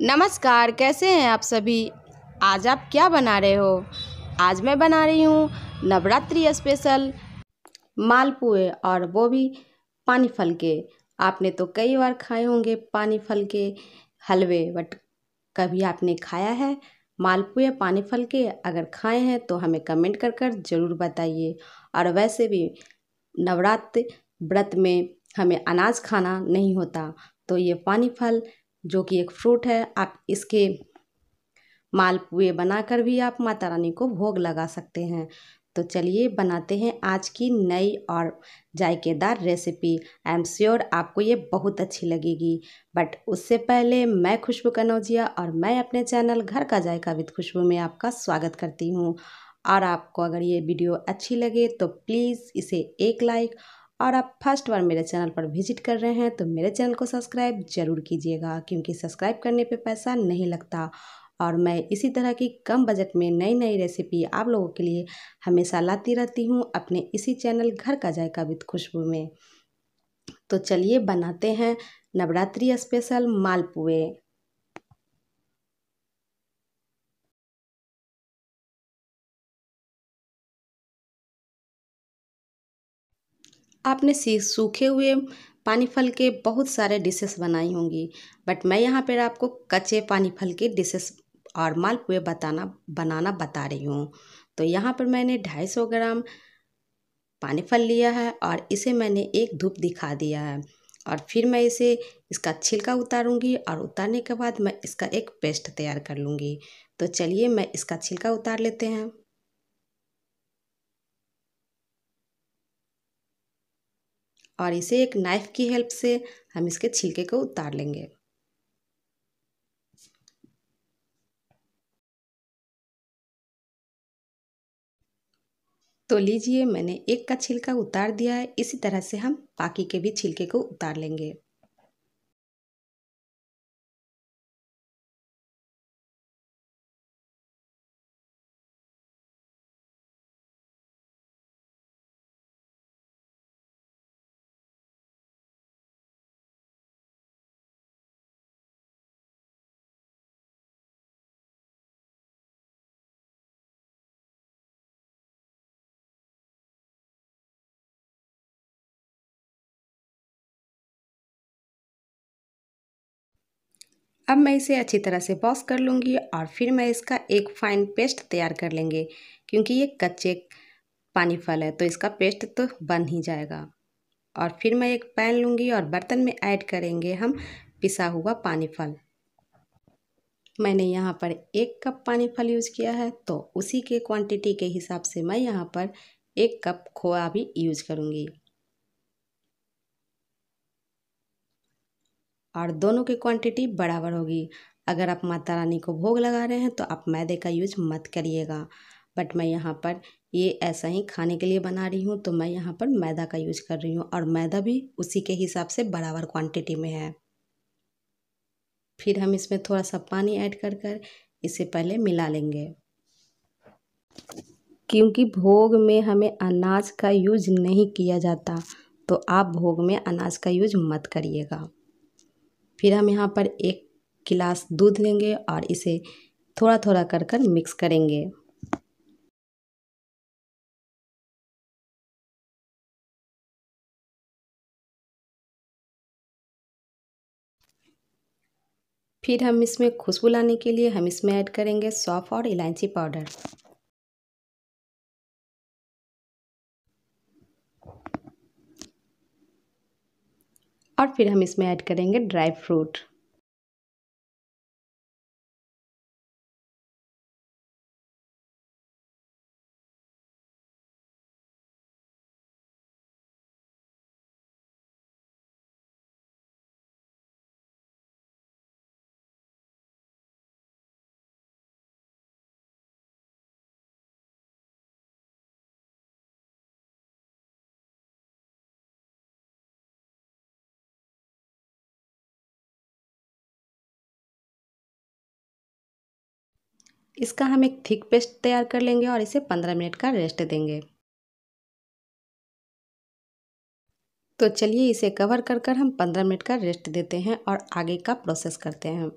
नमस्कार कैसे हैं आप सभी आज आप क्या बना रहे हो आज मैं बना रही हूँ नवरात्रि स्पेशल मालपुए और वो भी पानी फल के आपने तो कई बार खाए होंगे पानी फल के हलवे बट कभी आपने खाया है मालपुए पानी फल के अगर खाए हैं तो हमें कमेंट कर कर ज़रूर बताइए और वैसे भी नवरात्र व्रत में हमें अनाज खाना नहीं होता तो ये पानी फल जो कि एक फ्रूट है आप इसके मालपुए बनाकर भी आप माता रानी को भोग लगा सकते हैं तो चलिए बनाते हैं आज की नई और जायकेदार रेसिपी आई एम श्योर आपको ये बहुत अच्छी लगेगी बट उससे पहले मैं खुशबू कनौजिया और मैं अपने चैनल घर का जायका विद खुशबू में आपका स्वागत करती हूँ और आपको अगर ये वीडियो अच्छी लगे तो प्लीज़ इसे एक लाइक और आप फर्स्ट बार मेरे चैनल पर विजिट कर रहे हैं तो मेरे चैनल को सब्सक्राइब ज़रूर कीजिएगा क्योंकि सब्सक्राइब करने पे पैसा नहीं लगता और मैं इसी तरह की कम बजट में नई नई रेसिपी आप लोगों के लिए हमेशा लाती रहती हूँ अपने इसी चैनल घर का जायका विद खुशबू में तो चलिए बनाते हैं नवरात्रि स्पेशल मालपुए आपने सूखे हुए पानी फल के बहुत सारे डिशेस बनाई होंगी बट मैं यहाँ पर आपको कच्चे पानी फल के डिशेस और मालपुए बताना बनाना बता रही हूँ तो यहाँ पर मैंने 250 ग्राम पानी फल लिया है और इसे मैंने एक धूप दिखा दिया है और फिर मैं इसे इसका छिलका उतारूंगी और उतारने के बाद मैं इसका एक पेस्ट तैयार कर लूँगी तो चलिए मैं इसका छिलका उतार लेते हैं और इसे एक नाइफ़ की हेल्प से हम इसके छिलके को उतार लेंगे तो लीजिए मैंने एक का छिलका उतार दिया है इसी तरह से हम बाकी के भी छिलके को उतार लेंगे अब मैं इसे अच्छी तरह से वॉश कर लूँगी और फिर मैं इसका एक फाइन पेस्ट तैयार कर लेंगे क्योंकि ये कच्चे पानी फल है तो इसका पेस्ट तो बन ही जाएगा और फिर मैं एक पैन लूँगी और बर्तन में ऐड करेंगे हम पिसा हुआ पानी फल मैंने यहाँ पर एक कप पानी फल यूज़ किया है तो उसी के क्वांटिटी के हिसाब से मैं यहाँ पर एक कप खोआ भी यूज करूँगी और दोनों की क्वांटिटी बराबर होगी अगर आप माता रानी को भोग लगा रहे हैं तो आप मैदे का यूज मत करिएगा बट मैं यहाँ पर ये ऐसा ही खाने के लिए बना रही हूँ तो मैं यहाँ पर मैदा का यूज कर रही हूँ और मैदा भी उसी के हिसाब से बराबर क्वांटिटी में है फिर हम इसमें थोड़ा सा पानी ऐड कर कर इसे पहले मिला लेंगे क्योंकि भोग में हमें अनाज का यूज नहीं किया जाता तो आप भोग में अनाज का यूज मत करिएगा फिर हम यहाँ पर एक गिलास दूध लेंगे और इसे थोड़ा थोड़ा कर कर मिक्स करेंगे फिर हम इसमें खुशबू लाने के लिए हम इसमें ऐड करेंगे सौफ़ और इलायची पाउडर और फिर हम इसमें ऐड करेंगे ड्राई फ्रूट इसका हम एक थिक पेस्ट तैयार कर लेंगे और इसे 15 मिनट का रेस्ट देंगे तो चलिए इसे कवर कर कर हम 15 मिनट का रेस्ट देते हैं और आगे का प्रोसेस करते हैं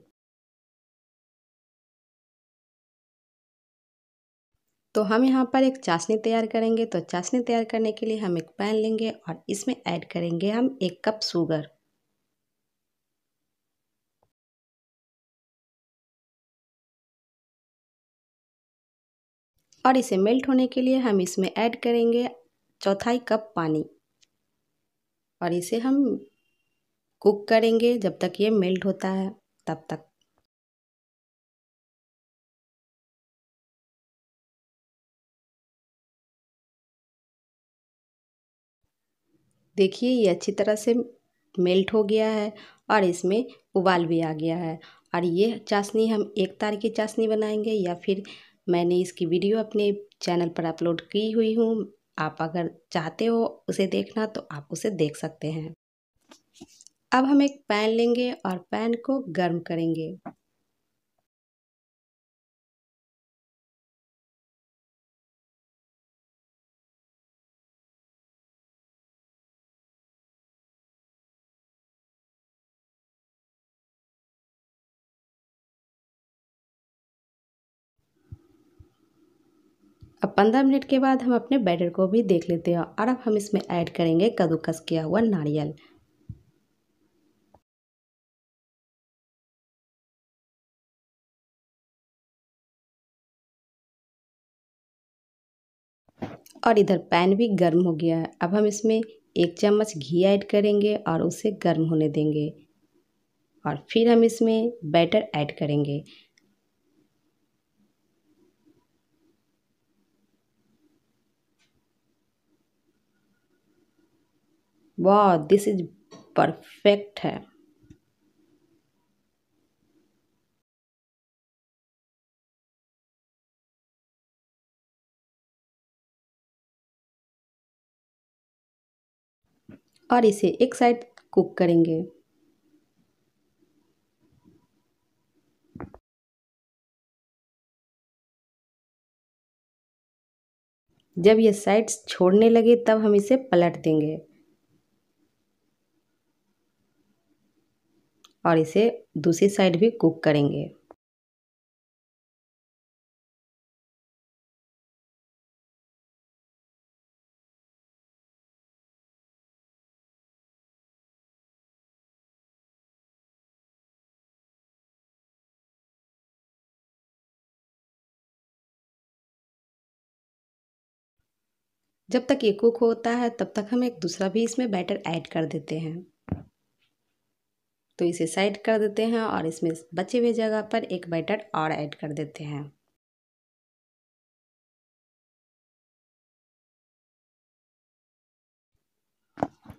तो हम यहाँ पर एक चाशनी तैयार करेंगे तो चाशनी तैयार करने के लिए हम एक पैन लेंगे और इसमें ऐड करेंगे हम एक कप शुगर और इसे मेल्ट होने के लिए हम इसमें ऐड करेंगे चौथाई कप पानी और इसे हम कुक करेंगे जब तक ये मेल्ट होता है तब तक देखिए ये अच्छी तरह से मेल्ट हो गया है और इसमें उबाल भी आ गया है और ये चाशनी हम एक तार की चाशनी बनाएंगे या फिर मैंने इसकी वीडियो अपने चैनल पर अपलोड की हुई हूँ आप अगर चाहते हो उसे देखना तो आप उसे देख सकते हैं अब हम एक पैन लेंगे और पैन को गर्म करेंगे अब 15 मिनट के बाद हम अपने बैटर को भी देख लेते हैं और अब हम इसमें ऐड करेंगे कद्दूकस किया हुआ नारियल और इधर पैन भी गर्म हो गया है अब हम इसमें एक चम्मच घी ऐड करेंगे और उसे गर्म होने देंगे और फिर हम इसमें बैटर ऐड करेंगे वाह दिस इज परफेक्ट है और इसे एक साइड कुक करेंगे जब ये साइड्स छोड़ने लगे तब हम इसे पलट देंगे और इसे दूसरी साइड भी कुक करेंगे जब तक ये कुक होता है तब तक हम एक दूसरा भी इसमें बैटर ऐड कर देते हैं तो इसे साइड कर देते हैं और इसमें बचे हुए जगह पर एक बैटर और ऐड कर देते हैं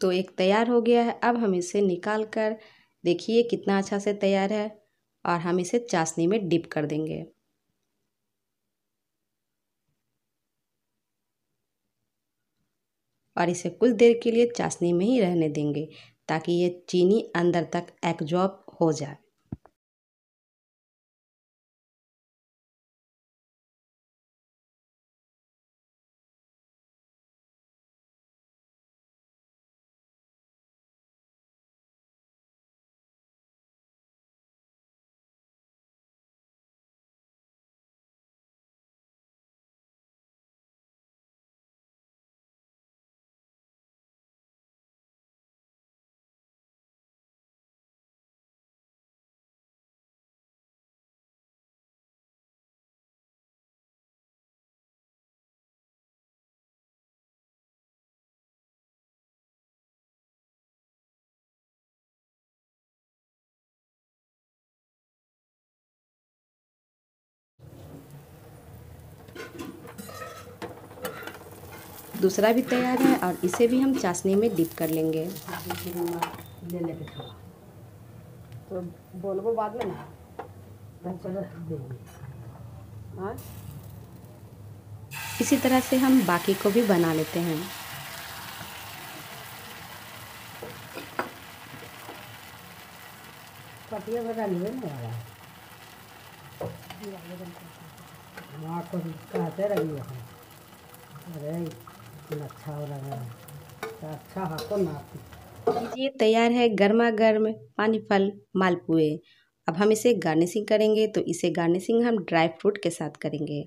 तो एक तैयार हो गया है अब हम इसे निकाल कर देखिए कितना अच्छा से तैयार है और हम इसे चाशनी में डिप कर देंगे और इसे कुछ देर के लिए चाशनी में ही रहने देंगे ताकि ये चीनी अंदर तक एक्जॉर्ब हो जाए दूसरा भी तैयार है और इसे भी हम चाशनी में डिप कर लेंगे तो बोलबो बाद में ना हाँ? इसी तरह से हम बाकी को भी बना लेते हैं पतिया बना लिया ना माँ को कहते रहिए अरे बिल्कुल अच्छा हो रहा है तो अच्छा तैयार है गर्मा गर्म पानी फल मालपुए अब हम इसे गार्निशिंग करेंगे तो इसे गार्निशिंग हम ड्राई फ्रूट के साथ करेंगे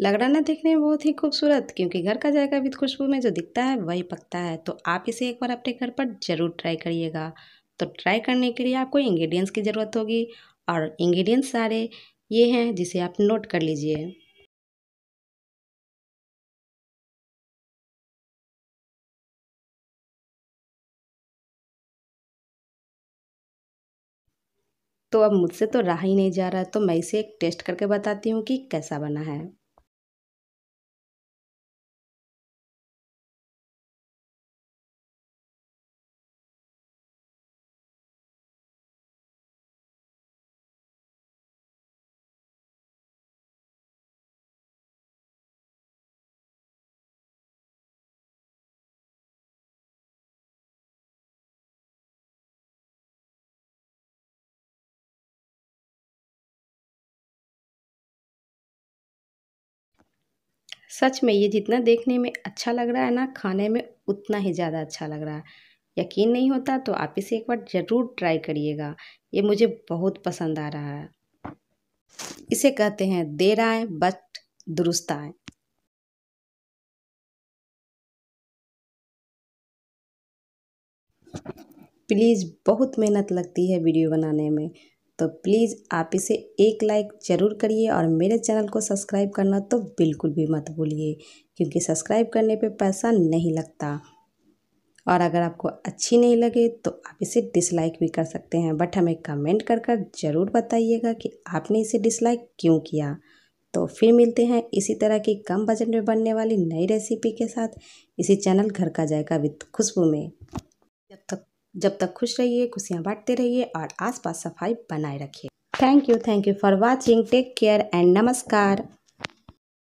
लग रहा ना देखने में बहुत ही खूबसूरत क्योंकि घर का जायका विद खुशबू में जो दिखता है वही पकता है तो आप इसे एक बार अपने घर पर ज़रूर ट्राई करिएगा तो ट्राई करने के लिए आपको इंग्रेडिएंट्स की ज़रूरत होगी और इंग्रेडिएंट्स सारे ये हैं जिसे आप नोट कर लीजिए तो अब मुझसे तो रहा ही नहीं जा रहा तो मैं इसे एक टेस्ट करके बताती हूँ कि कैसा बना है सच में ये जितना देखने में अच्छा लग रहा है ना खाने में उतना ही ज़्यादा अच्छा लग रहा है यकीन नहीं होता तो आप इसे एक बार ज़रूर ट्राई करिएगा ये मुझे बहुत पसंद आ रहा है इसे कहते हैं देर आए बट दुरुस्त आए प्लीज़ बहुत मेहनत लगती है वीडियो बनाने में तो प्लीज़ आप इसे एक लाइक ज़रूर करिए और मेरे चैनल को सब्सक्राइब करना तो बिल्कुल भी मत भूलिए क्योंकि सब्सक्राइब करने पे पैसा नहीं लगता और अगर आपको अच्छी नहीं लगे तो आप इसे डिसलाइक भी कर सकते हैं बट हमें कमेंट कर कर ज़रूर बताइएगा कि आपने इसे डिसलाइक क्यों किया तो फिर मिलते हैं इसी तरह की कम बजट में बनने वाली नई रेसिपी के साथ इसी चैनल घर का जायका विद खुशबू में जब तक जब तक खुश रहिए खुशियाँ बांटते रहिए और आसपास सफाई बनाए रखिए thank you thank you for watching take care and नमस्कार